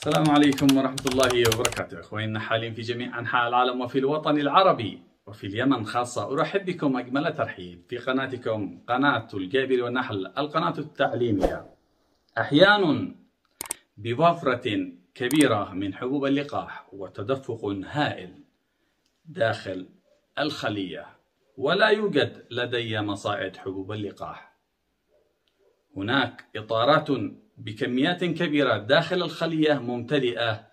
السلام عليكم ورحمة الله وبركاته أخوينا حاليا في جميع أنحاء العالم وفي الوطن العربي وفي اليمن خاصة أرحب بكم أجمل ترحيب في قناتكم قناة الجابر والنحل القناة التعليمية أحيانا بوفرة كبيرة من حبوب اللقاح وتدفق هائل داخل الخلية ولا يوجد لدي مصائد حبوب اللقاح هناك إطارات بكميات كبيرة داخل الخلية ممتلئة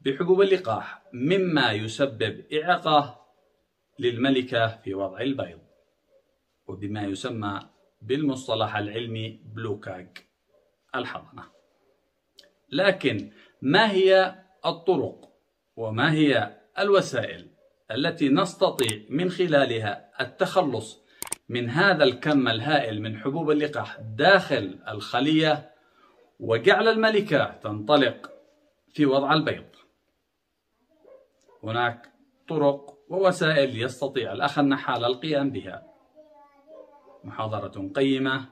بحبوب اللقاح مما يسبب إعاقة للملكة في وضع البيض وبما يسمى بالمصطلح العلمي بلوكاك الحضنة لكن ما هي الطرق وما هي الوسائل التي نستطيع من خلالها التخلص من هذا الكم الهائل من حبوب اللقاح داخل الخليه وجعل الملكة تنطلق في وضع البيض هناك طرق ووسائل يستطيع الأخ النحال القيام بها محاضرة قيمة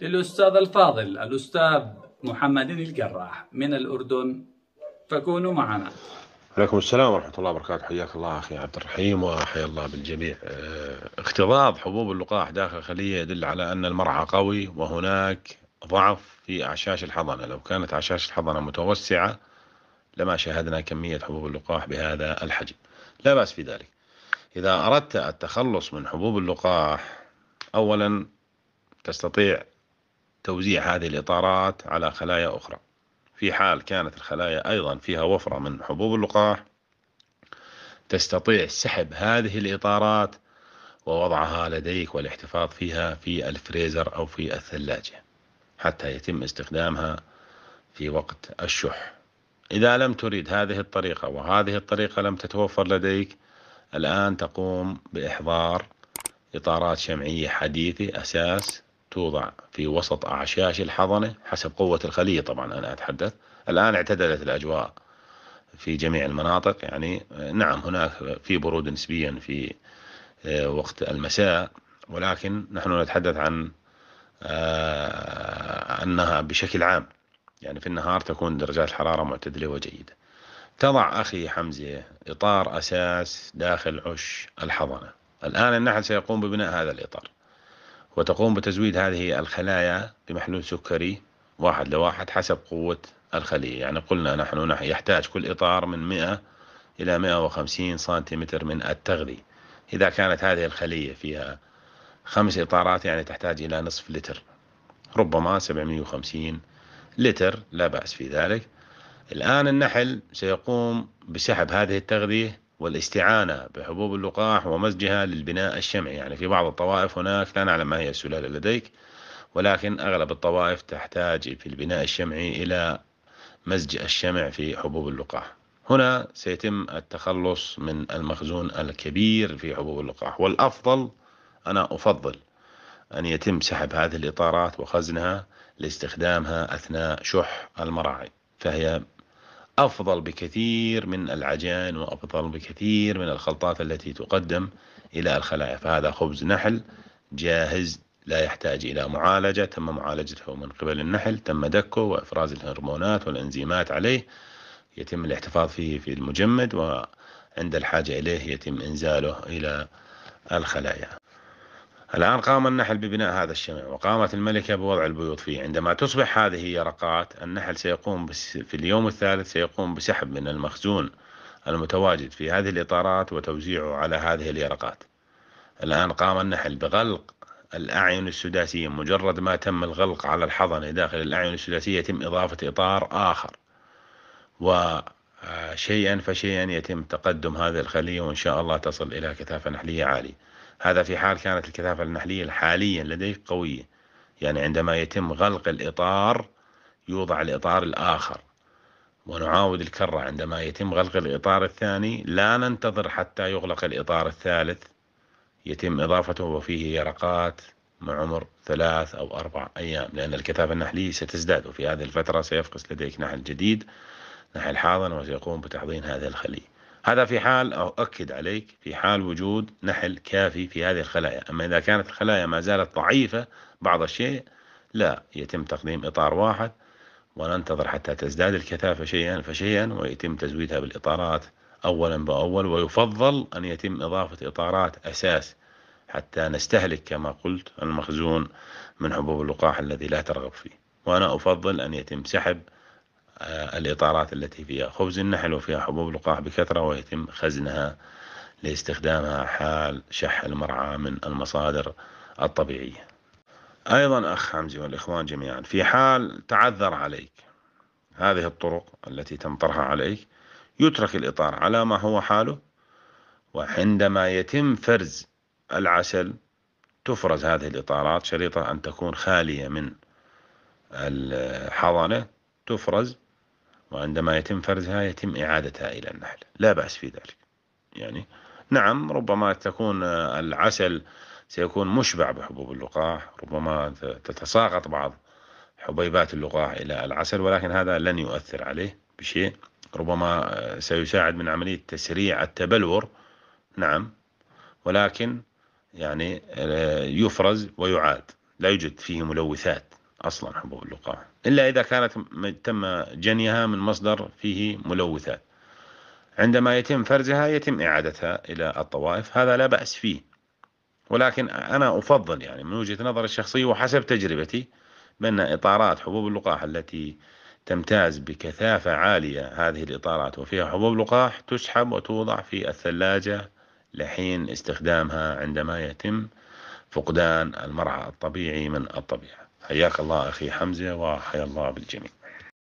للأستاذ الفاضل الأستاذ محمد الجراح من الأردن فكونوا معنا عليكم السلام ورحمة الله وبركاته حياك الله أخي عبد الرحيم وحيا الله بالجميع آه، اختضاض حبوب اللقاح داخل خلية يدل على أن المرعى قوي وهناك ضعف في أعشاش الحضنة لو كانت أعشاش الحضنة متوسعة لما شاهدنا كمية حبوب اللقاح بهذا الحجم لا بأس في ذلك إذا أردت التخلص من حبوب اللقاح أولا تستطيع توزيع هذه الإطارات على خلايا أخرى في حال كانت الخلايا أيضا فيها وفرة من حبوب اللقاح تستطيع سحب هذه الإطارات ووضعها لديك والاحتفاظ فيها في الفريزر أو في الثلاجة حتى يتم استخدامها في وقت الشح إذا لم تريد هذه الطريقة وهذه الطريقة لم تتوفر لديك الآن تقوم بإحضار إطارات شمعية حديثة أساس توضع في وسط أعشاش الحضنة حسب قوة الخلية طبعا أنا أتحدث الآن اعتدلت الأجواء في جميع المناطق يعني نعم هناك في برود نسبيا في آه، وقت المساء ولكن نحن نتحدث عن آه، أنها بشكل عام يعني في النهار تكون درجات الحرارة معتدلة وجيدة تضع أخي حمزة إطار أساس داخل عش الحضانة الآن النحل سيقوم ببناء هذا الإطار وتقوم بتزويد هذه الخلايا بمحلول سكري واحد لواحد حسب قوة الخلية يعني قلنا نحن, نحن يحتاج كل إطار من 100 إلى 150 سنتيمتر من التغذية إذا كانت هذه الخلية فيها خمس إطارات يعني تحتاج إلى نصف لتر ربما 750 لتر لا بأس في ذلك الآن النحل سيقوم بسحب هذه التغذية والاستعانة بحبوب اللقاح ومزجها للبناء الشمعي يعني في بعض الطوائف هناك لا نعلم ما هي السلالة لديك ولكن أغلب الطوائف تحتاج في البناء الشمعي إلى مزج الشمع في حبوب اللقاح هنا سيتم التخلص من المخزون الكبير في حبوب اللقاح والأفضل أنا أفضل أن يتم سحب هذه الإطارات وخزنها لاستخدامها أثناء شح المراعي فهي أفضل بكثير من العجائن وأفضل بكثير من الخلطات التي تقدم إلى الخلايا فهذا خبز نحل جاهز لا يحتاج إلى معالجة تم معالجته من قبل النحل تم دكه وإفراز الهرمونات والإنزيمات عليه يتم الاحتفاظ فيه في المجمد وعند الحاجة إليه يتم إنزاله إلى الخلايا الآن قام النحل ببناء هذا الشمع وقامت الملكة بوضع البيوت فيه عندما تصبح هذه يرقات النحل سيقوم بس في اليوم الثالث سيقوم بسحب من المخزون المتواجد في هذه الإطارات وتوزيعه على هذه اليرقات الآن قام النحل بغلق الأعين السداسية مجرد ما تم الغلق على الحضنة داخل الأعين السداسية يتم إضافة إطار آخر وشيئا آه، فشيئا يتم تقدم هذه الخلية وإن شاء الله تصل إلى كثافة نحلية عالية هذا في حال كانت الكثافة النحلية حاليا لديك قوية يعني عندما يتم غلق الإطار يوضع الإطار الآخر ونعاود الكرة عندما يتم غلق الإطار الثاني لا ننتظر حتى يغلق الإطار الثالث يتم إضافته وفيه يرقات مع عمر ثلاث أو أربع أيام لأن الكثافة النحلية ستزداد وفي هذه الفترة سيفقس لديك نحل جديد نحل حاضن وسيقوم بتحضين هذه الخلية هذا في حال أو أكد عليك في حال وجود نحل كافي في هذه الخلايا أما إذا كانت الخلايا ما زالت ضعيفة بعض الشيء لا يتم تقديم إطار واحد وننتظر حتى تزداد الكثافة شيئا فشيئا ويتم تزويدها بالإطارات أولا بأول ويفضل أن يتم إضافة إطارات أساس حتى نستهلك كما قلت المخزون من حبوب اللقاح الذي لا ترغب فيه وأنا أفضل أن يتم سحب آه، الإطارات التي فيها خبز النحل وفيها حبوب لقاح بكثرة ويتم خزنها لاستخدامها حال شح المرعى من المصادر الطبيعية أيضا أخ حمزي والإخوان جميعا في حال تعذر عليك هذه الطرق التي تم طرحها عليك يترك الإطار على ما هو حاله وعندما يتم فرز العسل تفرز هذه الإطارات شريطة أن تكون خالية من الحضنة تفرز وعندما يتم فرزها يتم إعادتها إلى النحل لا بأس في ذلك يعني نعم ربما تكون العسل سيكون مشبع بحبوب اللقاح ربما تتساقط بعض حبيبات اللقاح إلى العسل ولكن هذا لن يؤثر عليه بشيء ربما آه، سيساعد من عملية تسريع التبلور نعم ولكن يعني آه، يفرز ويعاد لا يوجد فيه ملوثات أصلا حبوب اللقاح إلا إذا كانت تم جنيها من مصدر فيه ملوثات عندما يتم فرزها يتم إعادتها إلى الطوائف هذا لا بأس فيه ولكن أنا أفضل يعني من وجهة نظري الشخصية وحسب تجربتي بأن إطارات حبوب اللقاح التي تمتاز بكثافة عالية هذه الإطارات وفيها حبوب لقاح تسحب وتوضع في الثلاجة لحين استخدامها عندما يتم فقدان المرعى الطبيعي من الطبيعة حياك الله أخي حمزة وحيا الله بالجميع